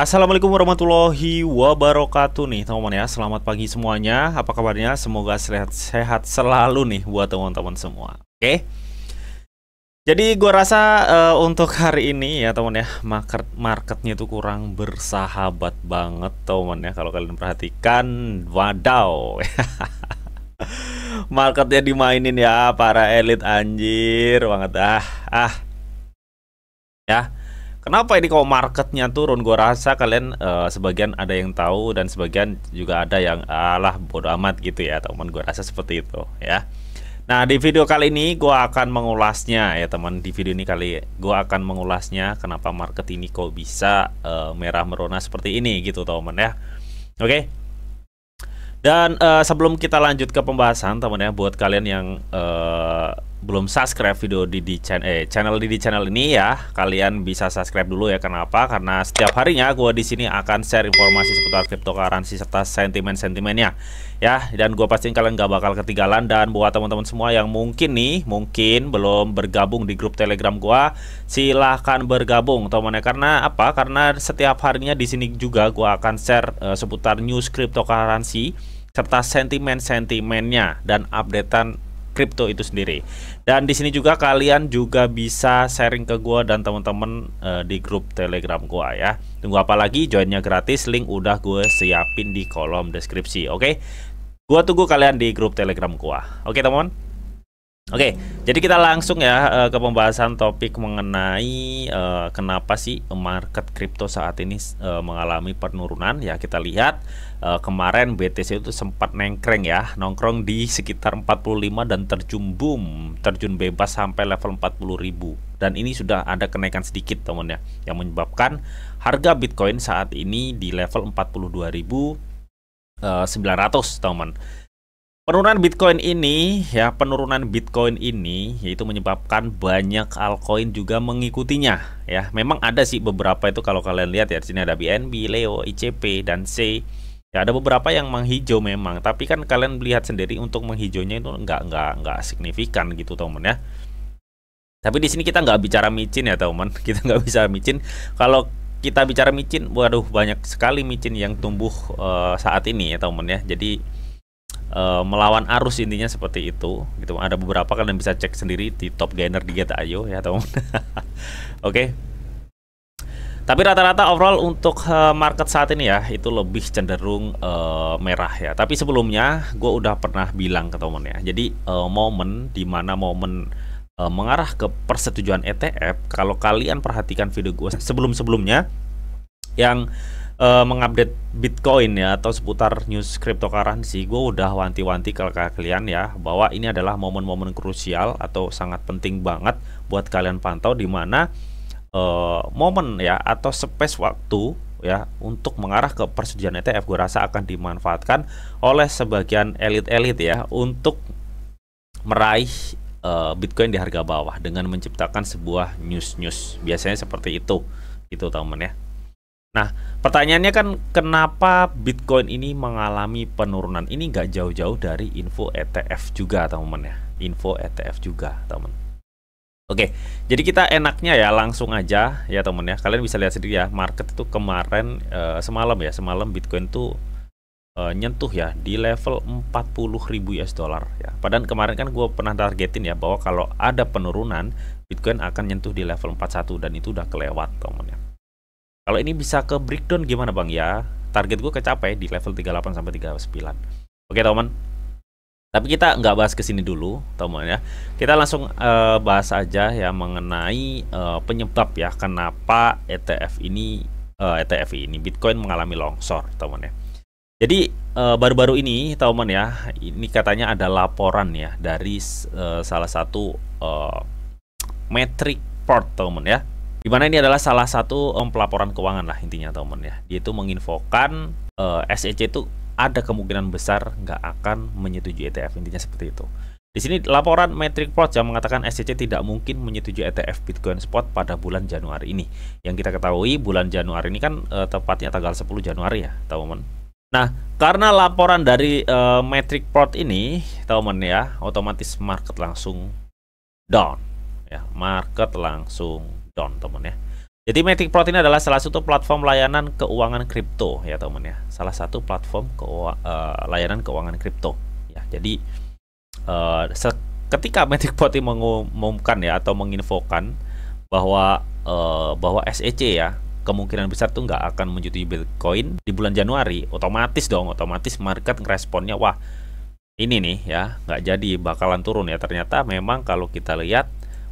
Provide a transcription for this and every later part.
Assalamualaikum warahmatullahi wabarakatuh nih teman-teman ya Selamat pagi semuanya Apa kabarnya? Semoga sehat-sehat selalu nih buat teman-teman semua Oke Jadi gue rasa uh, untuk hari ini ya teman teman ya market marketnya itu kurang bersahabat banget teman ya kalau kalian perhatikan wadaw marketnya dimainin ya para elit anjir banget ah ah ya Kenapa ini kok marketnya turun? Gua rasa kalian uh, sebagian ada yang tahu dan sebagian juga ada yang alah bodo amat gitu ya teman. Gue rasa seperti itu ya. Nah di video kali ini gue akan mengulasnya ya teman. Di video ini kali gue akan mengulasnya kenapa market ini kok bisa uh, merah merona seperti ini gitu teman ya. Oke. Okay? Dan uh, sebelum kita lanjut ke pembahasan teman ya, buat kalian yang uh, belum subscribe video di chan eh, channel di channel ini ya kalian bisa subscribe dulu ya kenapa karena setiap harinya gue di sini akan share informasi seputar cryptocurrency serta sentimen sentimennya ya dan gue pastiin kalian gak bakal ketinggalan dan buat teman-teman semua yang mungkin nih mungkin belum bergabung di grup telegram gue silahkan bergabung teman-teman ya. karena apa karena setiap harinya di sini juga gue akan share uh, seputar news cryptocurrency serta sentimen-sentimennya dan updatean kripto itu sendiri. Dan di sini juga kalian juga bisa sharing ke gua dan teman-teman uh, di grup Telegram gua ya. Tunggu apa lagi? Joinnya gratis, link udah gue siapin di kolom deskripsi. Oke, okay? gua tunggu kalian di grup Telegram gua. Oke, okay, teman. Oke, jadi kita langsung ya eh, ke pembahasan topik mengenai uh, kenapa sih market kripto saat ini uh, mengalami penurunan. Ya kita lihat uh, kemarin BTC itu sempat nengkreng ya, nongkrong di sekitar 45 dan terjun boom, terjun bebas sampai level 40 ribu. Dan ini sudah ada kenaikan sedikit teman ya, yang menyebabkan harga Bitcoin saat ini di level 42 ribu 900 teman Penurunan Bitcoin ini, ya penurunan Bitcoin ini, yaitu menyebabkan banyak altcoin juga mengikutinya, ya. Memang ada sih beberapa itu kalau kalian lihat ya, di sini ada BNB, Leo, ICP, dan C. Ya ada beberapa yang menghijau memang, tapi kan kalian lihat sendiri untuk menghijaunya itu nggak nggak nggak signifikan gitu teman ya. Tapi di sini kita nggak bicara micin ya teman, kita nggak bisa micin. Kalau kita bicara micin, waduh banyak sekali micin yang tumbuh uh, saat ini ya teman ya. Jadi Eh, melawan arus intinya seperti itu gitu ada beberapa kalian bisa cek sendiri di top gainer di Geta.io ya teman oke okay. tapi rata-rata overall untuk eh, market saat ini ya itu lebih cenderung uh, merah ya tapi sebelumnya gue udah pernah bilang ke teman ya jadi uh, momen dimana momen uh, mengarah ke persetujuan ETF kalau kalian perhatikan video gue sebelum-sebelumnya yang uh, mengupdate Bitcoin ya atau seputar news cryptocurrency, gue udah wanti-wanti ke kalian ya bahwa ini adalah momen-momen krusial atau sangat penting banget buat kalian pantau di mana uh, momen ya atau space waktu ya untuk mengarah ke persetujuan ETF gue rasa akan dimanfaatkan oleh sebagian elit-elit ya untuk meraih eh, Bitcoin di harga bawah dengan menciptakan sebuah news-news biasanya seperti itu itu teman ya Nah, pertanyaannya kan kenapa Bitcoin ini mengalami penurunan? Ini nggak jauh-jauh dari info ETF juga, teman-teman ya. Info ETF juga, teman. Oke, jadi kita enaknya ya langsung aja ya, teman ya. Kalian bisa lihat sendiri ya, market itu kemarin e, semalam ya, semalam Bitcoin itu e, eh, nyentuh ya di level 40.000 US dollar ya. Padahal kemarin kan gue pernah targetin ya bahwa kalau ada penurunan Bitcoin akan nyentuh di level 41 dan itu udah kelewat, teman ya. Kalau ini bisa ke breakdown gimana bang ya? Target gue kecapai di level 38 sampai 39. Oke teman. Tapi kita nggak bahas ke sini dulu, teman ya. Kita langsung uh, bahas aja ya mengenai uh, penyebab ya kenapa ETF ini uh, eh, ETF ini Bitcoin mengalami longsor, teman ya. Jadi baru-baru ini teman ya, ini katanya ada laporan ya dari uh, salah satu uh, metric port teman ya. Dimana ini adalah salah satu um, pelaporan keuangan lah intinya teman ya. Yaitu menginfokan uh, eh, SEC itu ada kemungkinan besar nggak akan menyetujui ETF intinya seperti itu. Di sini laporan Metric Pro yang mengatakan SCC e tidak mungkin menyetujui ETF Bitcoin Spot pada bulan Januari ini. Yang kita ketahui bulan Januari ini kan eh, tepatnya tanggal 10 Januari ya, teman-teman. Nah, karena laporan dari eh, Metric Port ini, teman-teman ya, otomatis market langsung down. Ya, market langsung down teman ya. Jadi Matic Plot ini adalah salah satu platform layanan keuangan kripto ya teman ya. Salah satu platform keua uh, layanan keuangan kripto ya. Jadi uh, ketika Matic Plot ini mengumumkan ya atau menginfokan bahwa uh, bahwa SEC ya kemungkinan besar tuh nggak akan menjadi Bitcoin di bulan Januari, otomatis dong, otomatis market responnya wah ini nih ya nggak jadi bakalan turun ya. Ternyata memang kalau kita lihat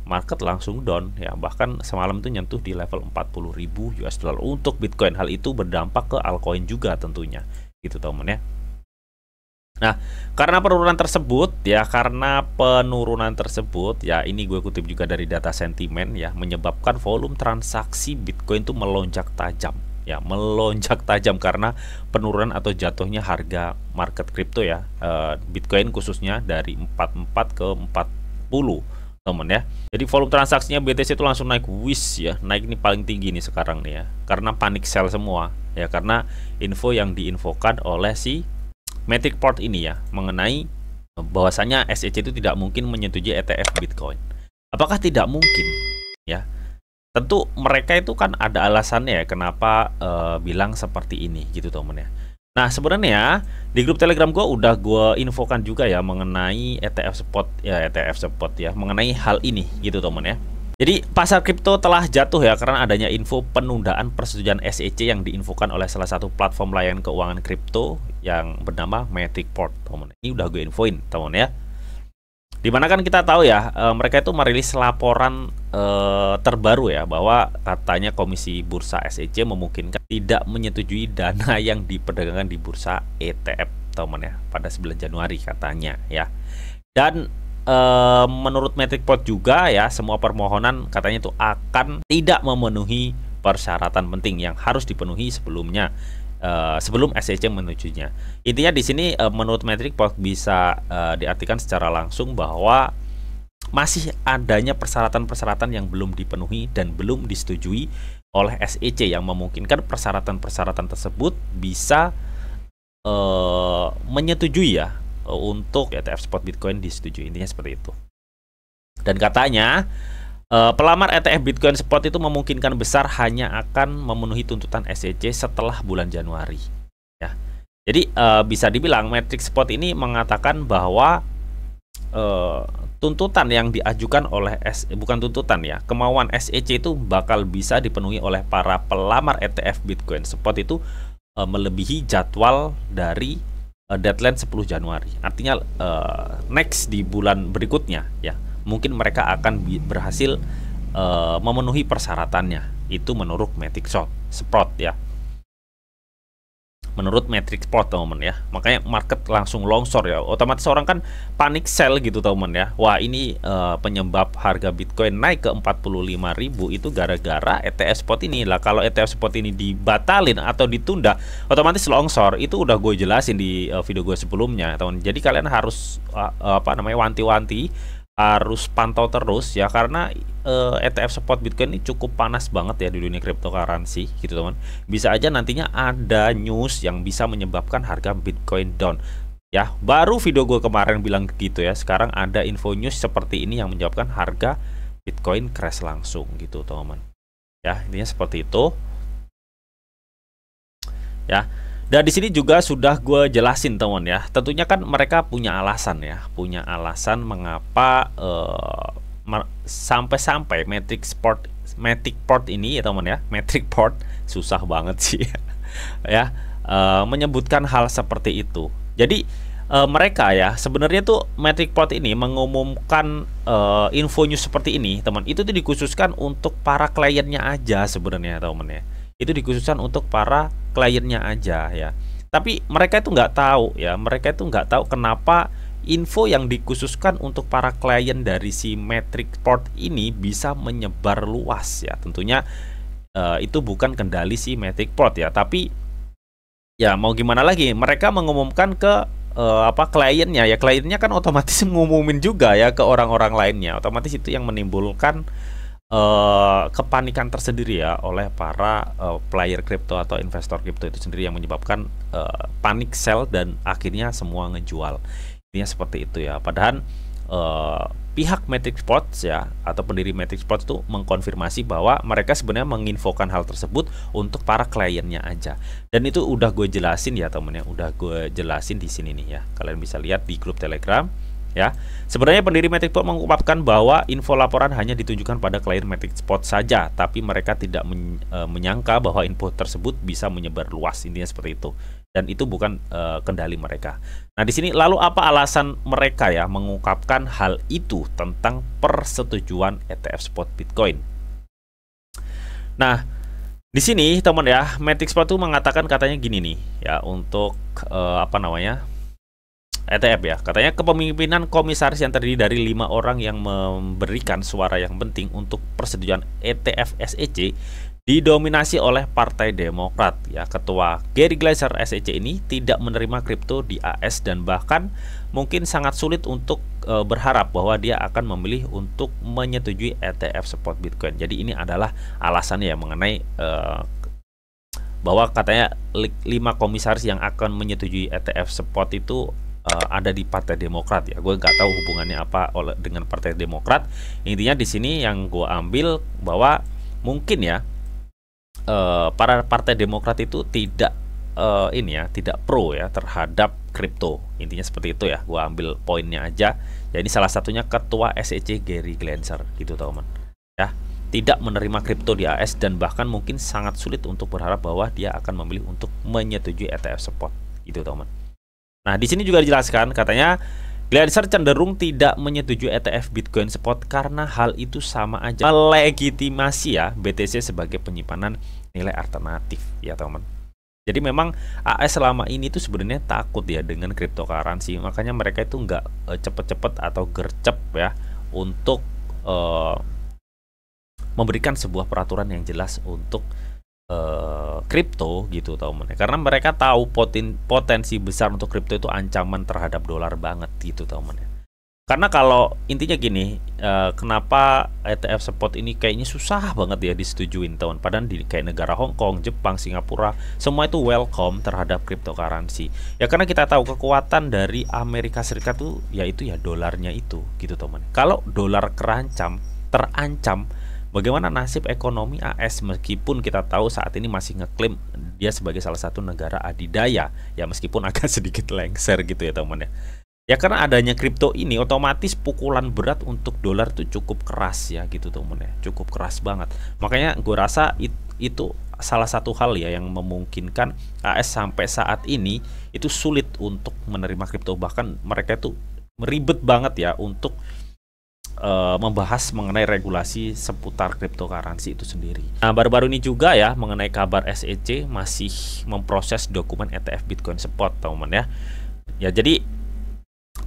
market langsung down ya bahkan semalam itu nyentuh di level 40.000 US dollar untuk Bitcoin hal itu berdampak ke altcoin juga tentunya gitu teman ya Nah, karena penurunan tersebut ya, karena penurunan tersebut ya, ini gue kutip juga dari data sentimen ya, menyebabkan volume transaksi Bitcoin itu melonjak tajam ya, melonjak tajam karena penurunan atau jatuhnya harga market kripto ya, eh, Bitcoin khususnya dari 44 ke 40 teman ya. Jadi volume transaksinya BTC itu langsung naik wis ya, naik ini paling tinggi nih sekarang nih ya. Karena panik sell semua ya karena info yang diinfokan oleh si Matic Port ini ya mengenai eh, bahwasannya SEC itu tidak mungkin menyetujui ETF Bitcoin. Apakah tidak mungkin ya? Tentu mereka itu kan ada alasannya ya kenapa uh, bilang seperti ini gitu teman ya. Nah sebenarnya ya, di grup Telegram gue udah gue infokan juga ya mengenai ETF spot ya ETF spot ya mengenai hal ini gitu teman ya. Jadi pasar kripto telah jatuh ya karena adanya info penundaan persetujuan SEC yang diinfokan oleh salah satu platform layanan keuangan kripto yang bernama Matic Port teman. Ini udah gue infoin teman ya. Dimana kan kita tahu ya, e, mereka itu merilis laporan e, terbaru ya bahwa katanya Komisi Bursa SEC memungkinkan tidak menyetujui dana yang diperdagangkan di bursa ETF teman ya pada 9 Januari katanya ya. Dan e, menurut Metricpot juga ya semua permohonan katanya itu akan tidak memenuhi persyaratan penting yang harus dipenuhi sebelumnya Eh, sebelum SEC menujunya. Intinya di sini uh, menurut metrik bisa uh, diartikan secara langsung bahwa masih adanya persyaratan-persyaratan yang belum dipenuhi dan belum disetujui oleh SEC yang memungkinkan persyaratan-persyaratan tersebut bisa uh, menyetujui ya untuk ETF spot Bitcoin disetujui intinya seperti itu. Dan katanya Uh, pelamar ETF Bitcoin Spot itu memungkinkan besar hanya akan memenuhi tuntutan SEC setelah bulan Januari. Ya. Jadi uh, bisa dibilang Matrix Spot ini mengatakan bahwa uh, tuntutan yang diajukan oleh S bukan tuntutan ya, kemauan SEC itu bakal bisa dipenuhi oleh para pelamar ETF Bitcoin Spot itu uh, melebihi jadwal dari uh, deadline 10 Januari. Artinya uh, next di bulan berikutnya ya mungkin mereka akan berhasil uh, memenuhi persyaratannya. Itu menurut metric Shot, spot ya. Menurut metric Spot teman ya, makanya market langsung longsor ya. Otomatis orang kan panik sell gitu teman ya. Wah ini uh, penyebab harga Bitcoin naik ke 45.000 itu gara-gara ETF Spot ini lah. Kalau ETF Spot ini dibatalin atau ditunda, otomatis longsor. Itu udah gue jelasin di uh, video gue sebelumnya teman. Jadi kalian harus uh, apa namanya wanti-wanti harus pantau terus ya karena uh, eh, ETF spot Bitcoin ini cukup panas banget ya di dunia cryptocurrency gitu teman. Bisa aja nantinya ada news yang bisa menyebabkan harga Bitcoin down. Ya, baru video gue kemarin bilang gitu ya. Sekarang ada info news seperti ini yang menyebabkan harga Bitcoin crash langsung gitu teman. Ya, intinya seperti itu. Ya. Dan di sini juga sudah gue jelasin teman ya. Tentunya kan mereka punya alasan ya, punya alasan mengapa eh, sampai-sampai uh, metric sport metric port ini ya teman ya, metric port susah banget sih ya uh, menyebutkan hal seperti itu. Jadi uh, mereka ya sebenarnya tuh metric port ini mengumumkan uh, info news seperti ini teman. Itu tuh dikhususkan untuk para kliennya aja sebenarnya teman ya. Itu dikhususkan untuk para kliennya aja ya tapi mereka itu nggak tahu ya mereka itu nggak tahu kenapa info yang dikhususkan untuk para klien dari si metric port ini bisa menyebar luas ya tentunya uh, itu bukan kendali si metric port ya tapi ya mau gimana lagi mereka mengumumkan ke uh, apa kliennya ya kliennya kan otomatis mengumumin juga ya ke orang-orang lainnya otomatis itu yang menimbulkan uh, kepanikan tersendiri ya oleh para uh, player crypto atau investor kripto itu sendiri yang menyebabkan uh, panik sell dan akhirnya semua ngejual. Ini seperti itu ya. Padahal uh, pihak Matrix Sports ya atau pendiri Matrix Sports itu mengkonfirmasi bahwa mereka sebenarnya menginfokan hal tersebut untuk para kliennya aja. Dan itu udah gue jelasin ya temennya, udah gue jelasin di sini nih ya. Kalian bisa lihat di grup Telegram ya. Sebenarnya pendiri Metricpot mengungkapkan bahwa info laporan hanya ditunjukkan pada klien Metricpot saja, tapi mereka tidak eh, menyangka bahwa info tersebut bisa menyebar luas intinya seperti itu. Dan itu bukan e, kendali mereka. Nah, di sini lalu apa alasan mereka ya mengungkapkan hal itu tentang persetujuan ETF spot Bitcoin? Nah, di sini teman ya, Metricpot itu mengatakan katanya gini nih ya untuk e, apa namanya? ETF ya. Katanya kepemimpinan komisaris yang terdiri dari lima orang yang memberikan suara yang penting untuk persetujuan ETF SEC didominasi oleh Partai Demokrat ya ketua Gary Glaser SEC ini tidak menerima kripto di AS dan bahkan mungkin sangat sulit untuk e, berharap bahwa dia akan memilih untuk menyetujui ETF support Bitcoin. Jadi ini adalah alasan ya mengenai e, bahwa katanya lima komisaris yang akan menyetujui ETF spot itu uh, ada di Partai Demokrat ya. Gue nggak tahu hubungannya apa oleh dengan Partai Demokrat. Intinya di sini yang gue ambil bahwa mungkin ya uh, para Partai Demokrat itu tidak uh, ini ya, tidak pro ya terhadap kripto. Intinya seperti itu ya. Gue ambil poinnya aja. Ya ini salah satunya ketua SEC Gary Glancer gitu teman. Ya tidak menerima kripto di AS dan bahkan mungkin sangat sulit untuk berharap bahwa dia akan memilih untuk menyetujui ETF spot gitu teman Nah, di sini juga dijelaskan katanya Glaser cenderung tidak menyetujui ETF Bitcoin Spot karena hal itu sama aja melegitimasi ya BTC sebagai penyimpanan nilai alternatif ya teman. Jadi memang AS selama ini itu sebenarnya takut ya dengan cryptocurrency makanya mereka itu nggak e, cepet-cepet atau gercep ya untuk uh, memberikan sebuah peraturan yang jelas untuk Eh, kripto uh, gitu tahu mana karena mereka tahu poten, potensi besar untuk kripto itu ancaman terhadap dolar banget gitu tahu mana karena kalau intinya gini uh, kenapa ETF spot ini kayaknya susah banget ya disetujuin tahun padahal di kayak negara Hong Kong Jepang Singapura semua itu welcome terhadap cryptocurrency ya karena kita tahu kekuatan dari Amerika Serikat tuh yaitu ya dolarnya itu gitu teman kalau dolar kerancam terancam Bagaimana nasib ekonomi AS meskipun kita tahu saat ini masih ngeklaim dia sebagai salah satu negara adidaya ya meskipun agak sedikit lengser gitu ya teman ya. Ya karena adanya kripto ini otomatis pukulan berat untuk dolar tuh cukup keras ya gitu teman ya cukup keras banget makanya gue rasa it, itu salah satu hal ya yang memungkinkan AS sampai saat ini itu sulit untuk menerima kripto bahkan mereka itu meribet banget ya untuk Eh, membahas mengenai regulasi seputar cryptocurrency itu sendiri. Nah, baru-baru ini juga ya mengenai kabar SEC masih memproses dokumen ETF Bitcoin Spot, teman-teman ya. Ya, jadi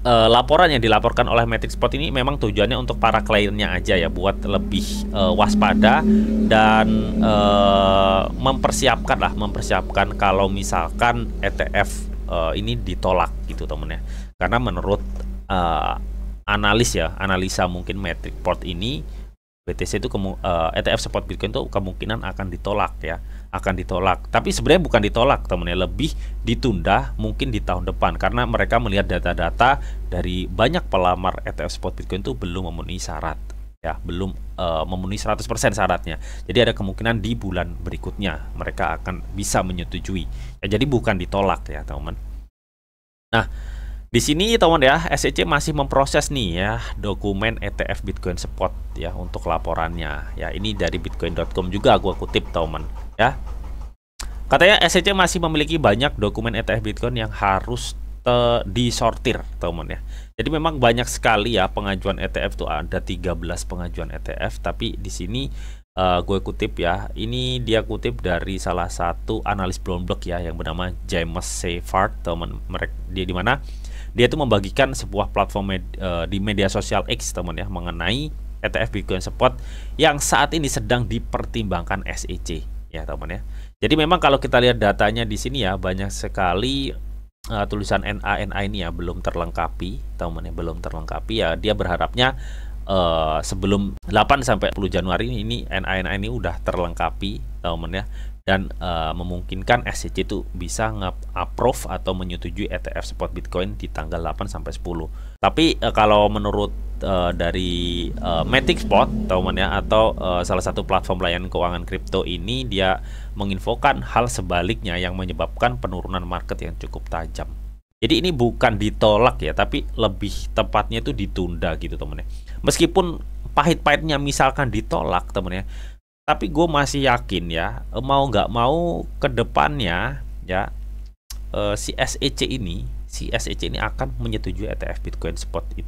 uh, laporan yang dilaporkan oleh Matrix Spot ini memang tujuannya untuk para kliennya aja ya, buat lebih uh, waspada dan uh, mempersiapkan lah, mempersiapkan kalau misalkan ETF uh, ini ditolak gitu, teman teman ya. Karena menurut analis ya analisa mungkin metric port ini BTC itu uh, eh, ETF spot Bitcoin itu kemungkinan akan ditolak ya akan ditolak tapi sebenarnya bukan ditolak temennya lebih ditunda mungkin di tahun depan karena mereka melihat data-data dari banyak pelamar ETF spot Bitcoin itu belum memenuhi syarat ya belum uh, memenuhi 100% syaratnya. Jadi ada kemungkinan di bulan berikutnya mereka akan bisa menyetujui. Ya, jadi bukan ditolak ya, teman. Nah, di sini teman ya, SEC masih memproses nih ya dokumen ETF Bitcoin Spot ya untuk laporannya. Ya ini dari bitcoin.com juga gue kutip teman ya. Katanya SEC masih memiliki banyak dokumen ETF Bitcoin yang harus disortir teman ya. Jadi memang banyak sekali ya pengajuan ETF tuh ada 13 pengajuan ETF tapi di sini uh, eh, gue kutip ya. Ini dia kutip dari salah satu analis Bloomberg ya yang bernama James Seifert teman mereka dia di mana? dia itu membagikan sebuah platform med, uh, di media sosial X teman ya mengenai ETF Bitcoin Spot yang saat ini sedang dipertimbangkan SEC ya teman ya. Jadi memang kalau kita lihat datanya di sini ya banyak sekali uh, tulisan NA NA ini ya belum terlengkapi teman ya belum terlengkapi ya dia berharapnya uh, sebelum 8 sampai 10 Januari ini NA NA ini udah terlengkapi endowment ya dan uh, memungkinkan SEC itu bisa nge-approve atau menyetujui ETF spot Bitcoin di tanggal 8 sampai 10. Tapi uh, kalau menurut uh, dari uh, Matic Spot, teman ya atau uh, salah satu platform layanan keuangan kripto ini dia menginfokan hal sebaliknya yang menyebabkan penurunan market yang cukup tajam. Jadi ini bukan ditolak ya, tapi lebih tepatnya itu ditunda gitu teman ya. Meskipun pahit-pahitnya misalkan ditolak teman ya, tapi gue masih yakin ya eh, mau nggak mau ke depannya ya uh, si SEC ini si SEC ini akan menyetujui ETF Bitcoin spot it,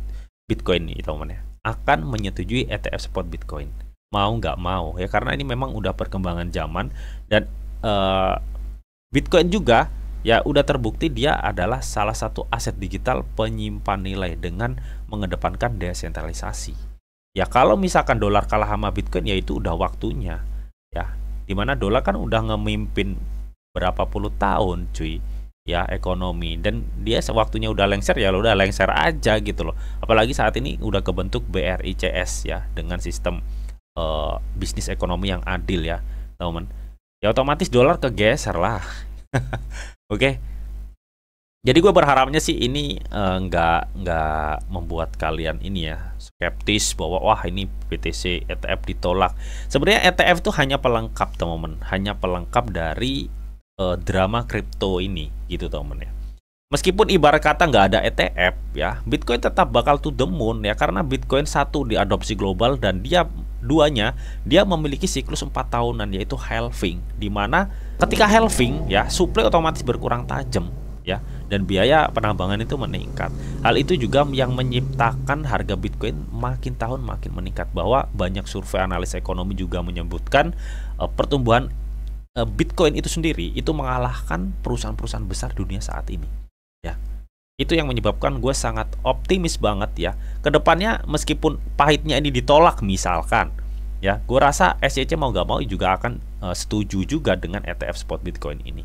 Bitcoin nih teman ya akan menyetujui ETF spot Bitcoin mau nggak mau ya karena ini memang udah perkembangan zaman dan uh, Bitcoin juga ya udah terbukti dia adalah salah satu aset digital penyimpan nilai dengan mengedepankan desentralisasi Ya kalau misalkan dolar kalah sama Bitcoin ya itu udah waktunya ya. Dimana dolar kan udah ngemimpin berapa puluh tahun cuy ya ekonomi dan dia sewaktunya udah lengser ya lo udah lengser aja gitu loh apalagi saat ini udah kebentuk BRI CS ya dengan sistem uh, bisnis ekonomi yang adil ya teman ya otomatis dolar kegeser lah oke okay? Jadi gue berharapnya sih ini uh, nggak nggak membuat kalian ini ya skeptis bahwa wah ini BTC ETF ditolak. Sebenarnya ETF itu hanya pelengkap teman-teman, hanya pelengkap dari uh, drama kripto ini gitu teman-teman ya. Meskipun ibarat kata nggak ada ETF ya, Bitcoin tetap bakal to the moon ya karena Bitcoin satu diadopsi global dan dia duanya dia memiliki siklus 4 tahunan yaitu halving di mana ketika halving ya supply otomatis berkurang tajam ya dan biaya penambangan itu meningkat. Hal itu juga yang menciptakan harga Bitcoin makin tahun makin meningkat bahwa banyak survei analis ekonomi juga menyebutkan uh, pertumbuhan uh, Bitcoin itu sendiri itu mengalahkan perusahaan-perusahaan besar dunia saat ini. Ya. Itu yang menyebabkan gue sangat optimis banget ya. Kedepannya meskipun pahitnya ini ditolak misalkan, ya gue rasa SEC mau gak mau juga akan uh, setuju juga dengan ETF spot Bitcoin ini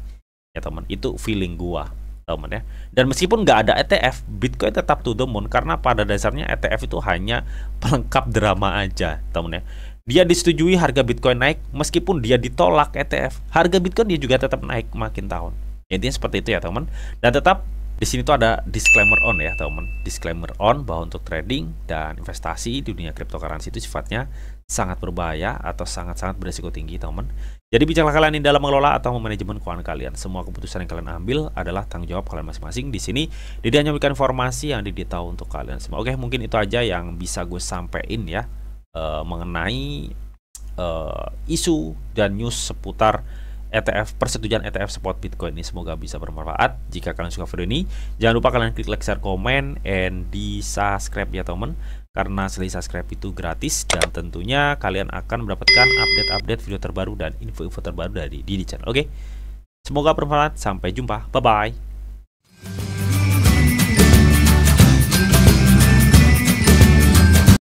ya teman itu feeling gue teman ya. Dan meskipun nggak ada ETF, Bitcoin tetap to the moon karena pada dasarnya ETF itu hanya pelengkap drama aja, teman ya. Dia disetujui harga Bitcoin naik meskipun dia ditolak ETF. Harga Bitcoin dia juga tetap naik makin tahun. Intinya seperti itu ya, teman. Dan tetap di sini tuh ada disclaimer on ya, teman. Disclaimer on bahwa untuk trading dan investasi di dunia cryptocurrency itu sifatnya sangat berbahaya atau sangat-sangat berisiko tinggi, teman. Jadi bicara kalian ini dalam mengelola atau memanajemen keuangan kalian. Semua keputusan yang kalian ambil adalah tanggung jawab kalian masing-masing. Di sini Didi hanya memberikan informasi yang Didi tahu untuk kalian semua. Oke, mungkin itu aja yang bisa gue sampaikan ya uh, mengenai uh, isu dan news seputar ETF persetujuan ETF spot Bitcoin ini semoga bisa bermanfaat. Jika kalian suka video ini, jangan lupa kalian klik like, share, komen, and di subscribe ya teman karena sekali subscribe itu gratis dan tentunya kalian akan mendapatkan update-update video terbaru dan info-info terbaru dari Didi Channel. Oke, semoga bermanfaat. Sampai jumpa. Bye-bye.